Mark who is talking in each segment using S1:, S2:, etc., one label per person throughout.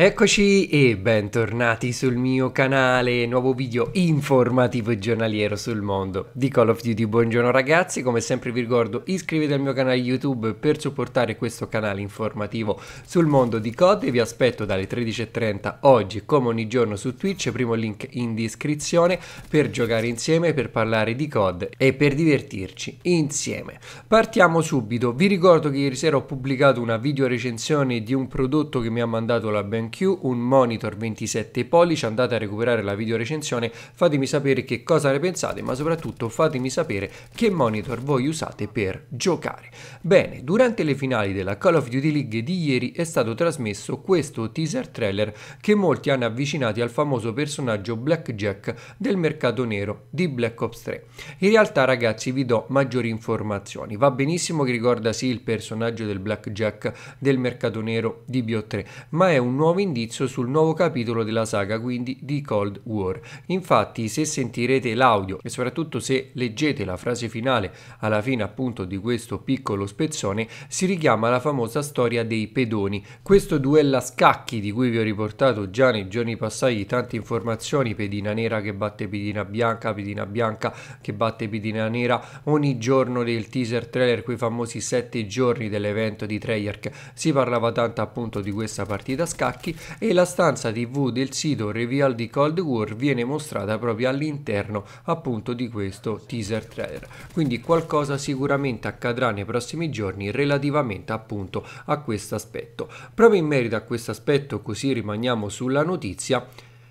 S1: Eccoci e bentornati sul mio canale, nuovo video informativo e giornaliero sul mondo di Call of Duty. Buongiorno ragazzi, come sempre vi ricordo iscrivetevi al mio canale YouTube per supportare questo canale informativo sul mondo di COD e vi aspetto dalle 13.30 oggi come ogni giorno su Twitch, primo link in descrizione per giocare insieme, per parlare di COD e per divertirci insieme. Partiamo subito, vi ricordo che ieri sera ho pubblicato una video recensione di un prodotto che mi ha mandato la Ben BenQ, un monitor 27 pollici, andate a recuperare la video recensione, fatemi sapere che cosa ne pensate, ma soprattutto fatemi sapere che monitor voi usate per giocare. Bene, durante le finali della Call of Duty League di ieri è stato trasmesso questo teaser trailer che molti hanno avvicinati al famoso personaggio Blackjack del mercato nero di Black Ops 3. In realtà ragazzi vi do maggiori informazioni, va benissimo che ricorda sì il personaggio del Blackjack del mercato nero di BO3, ma è un nuovo nuovo indizio sul nuovo capitolo della saga, quindi di Cold War. Infatti, se sentirete l'audio e soprattutto se leggete la frase finale alla fine appunto di questo piccolo spezzone, si richiama la famosa storia dei pedoni. Questo duello a scacchi di cui vi ho riportato già nei giorni passati tante informazioni, pedina nera che batte pedina bianca, pedina bianca che batte pedina nera, ogni giorno del teaser trailer, quei famosi sette giorni dell'evento di Treyarch, si parlava tanto appunto di questa partita a scacchi tedeschi e la stanza tv del sito Reveal di Cold War viene mostrata proprio all'interno appunto di questo teaser trailer. Quindi qualcosa sicuramente accadrà nei prossimi giorni relativamente appunto a questo aspetto. Proprio in merito a questo aspetto, così rimaniamo sulla notizia,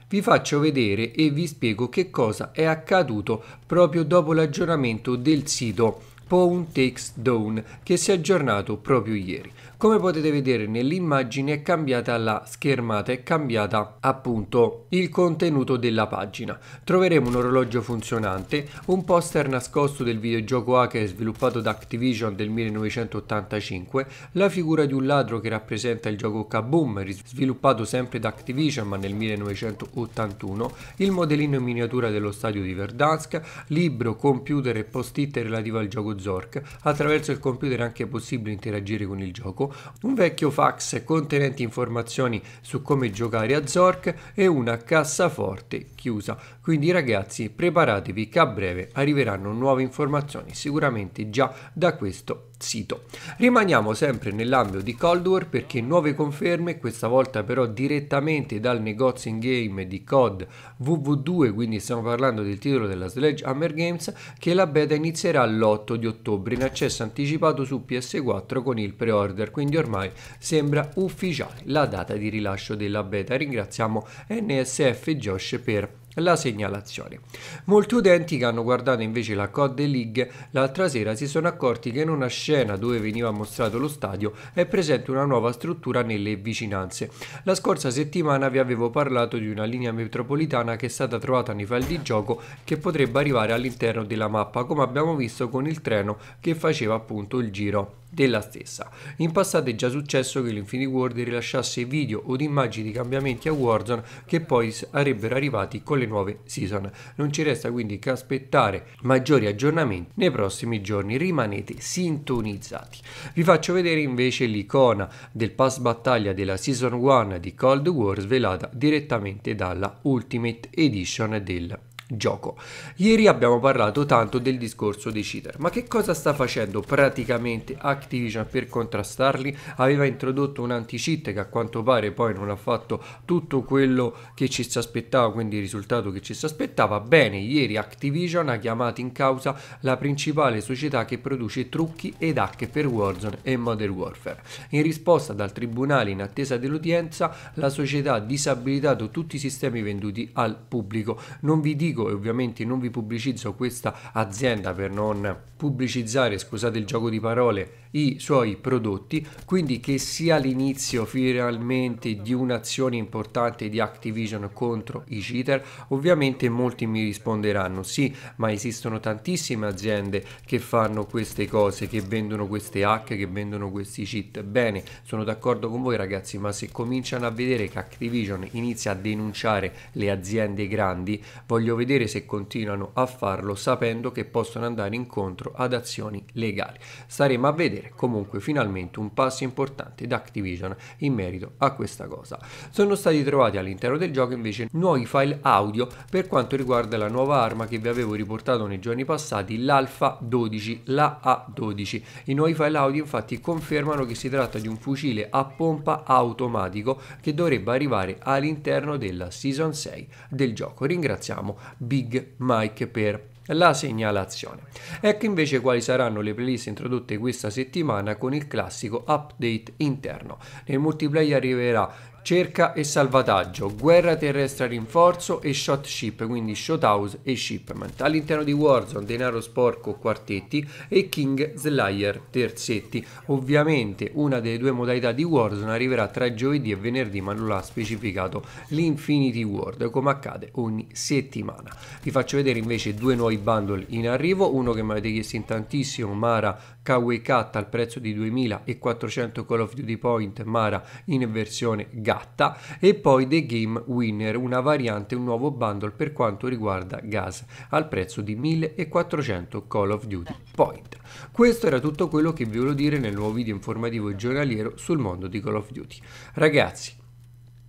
S1: vi faccio vedere e vi spiego che cosa è accaduto proprio dopo l'aggiornamento del sito Pawn Takes Down che si è aggiornato proprio ieri. Come potete vedere nell'immagine è cambiata la schermata, è cambiata appunto il contenuto della pagina. Troveremo un orologio funzionante, un poster nascosto del videogioco hacker sviluppato da Activision del 1985, la figura di un ladro che rappresenta il gioco Kaboom sviluppato sempre da Activision ma nel 1981, il modellino in miniatura dello stadio di Verdansk, libro, computer e post-it relativo al gioco Zork. Attraverso il computer è anche possibile interagire con il gioco un vecchio fax contenente informazioni su come giocare a Zork e una cassaforte chiusa. Quindi ragazzi preparatevi che a breve arriveranno nuove informazioni sicuramente già da questo sito. Rimaniamo sempre nell'ambito di Cold War perché nuove conferme, questa volta però direttamente dal negozio in game di COD WW2, quindi stiamo parlando del titolo della Sledgehammer Games, che la beta inizierà l'8 di ottobre in accesso anticipato su PS4 con il pre-order quindi ormai sembra ufficiale la data di rilascio della beta. Ringraziamo NSF e Josh per la segnalazione. Molti utenti che hanno guardato invece la Code League l'altra sera si sono accorti che in una scena dove veniva mostrato lo stadio è presente una nuova struttura nelle vicinanze. La scorsa settimana vi avevo parlato di una linea metropolitana che è stata trovata nei file di gioco che potrebbe arrivare all'interno della mappa come abbiamo visto con il treno che faceva appunto il giro della stessa. In passato è già successo che l'Infinity World rilasciasse video od immagini di cambiamenti a Warzone che poi sarebbero arrivati con le nuove season. Non ci resta quindi che aspettare maggiori aggiornamenti nei prossimi giorni, rimanete sintonizzati. Vi faccio vedere invece l'icona del pass battaglia della Season 1 di Cold War svelata direttamente dalla Ultimate Edition del gioco. Ieri abbiamo parlato tanto del discorso dei cheater, ma che cosa sta facendo praticamente Activision per contrastarli? Aveva introdotto un anti-cheat che a quanto pare poi non ha fatto tutto quello che ci si aspettava, quindi il risultato che ci si aspettava. Bene, ieri Activision ha chiamato in causa la principale società che produce trucchi ed hack per Warzone e Modern Warfare. In risposta dal tribunale in attesa dell'udienza, la società ha disabilitato tutti i sistemi venduti al pubblico. Non vi dico dico e ovviamente non vi pubblicizzo questa azienda per non pubblicizzare, scusate il gioco di parole, i suoi prodotti, quindi che sia l'inizio finalmente di un'azione importante di Activision contro i cheater, ovviamente molti mi risponderanno sì, ma esistono tantissime aziende che fanno queste cose, che vendono queste hack, che vendono questi cheat. Bene, sono d'accordo con voi ragazzi, ma se cominciano a vedere che Activision inizia a denunciare le aziende grandi, voglio vedere vedere se continuano a farlo sapendo che possono andare incontro ad azioni legali. Staremo a vedere comunque finalmente un passo importante da Activision in merito a questa cosa. Sono stati trovati all'interno del gioco invece nuovi file audio per quanto riguarda la nuova arma che vi avevo riportato nei giorni passati, l'Alfa 12, la A12. I nuovi file audio infatti confermano che si tratta di un fucile a pompa automatico che dovrebbe arrivare all'interno della Season 6 del gioco. Ringraziamo Big Mike per la segnalazione. Ecco invece quali saranno le playlist introdotte questa settimana con il classico update interno. Nel multiplayer arriverà cerca e salvataggio, guerra terrestre a rinforzo e shot ship, quindi shot house e shipment. All'interno di Warzone denaro sporco quartetti e King Slayer terzetti. Ovviamente una delle due modalità di Warzone arriverà tra giovedì e venerdì ma non l'ha specificato l'Infinity World come accade ogni settimana. Vi faccio vedere invece due nuovi bundle in arrivo, uno che mi avete chiesto in tantissimo, Mara Kawaii Cut al prezzo di 2400 Call of Duty Point, Mara in versione Gun piatta e poi The Game Winner, una variante, un nuovo bundle per quanto riguarda gas al prezzo di 1400 Call of Duty Point. Questo era tutto quello che vi volevo dire nel nuovo video informativo giornaliero sul mondo di Call of Duty. Ragazzi,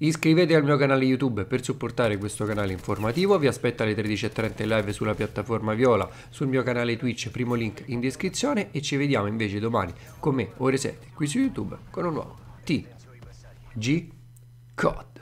S1: Iscrivetevi al mio canale YouTube per supportare questo canale informativo, vi aspetto alle 13.30 live sulla piattaforma Viola, sul mio canale Twitch, primo link in descrizione e ci vediamo invece domani con me, ore 7, qui su YouTube con un nuovo TG. God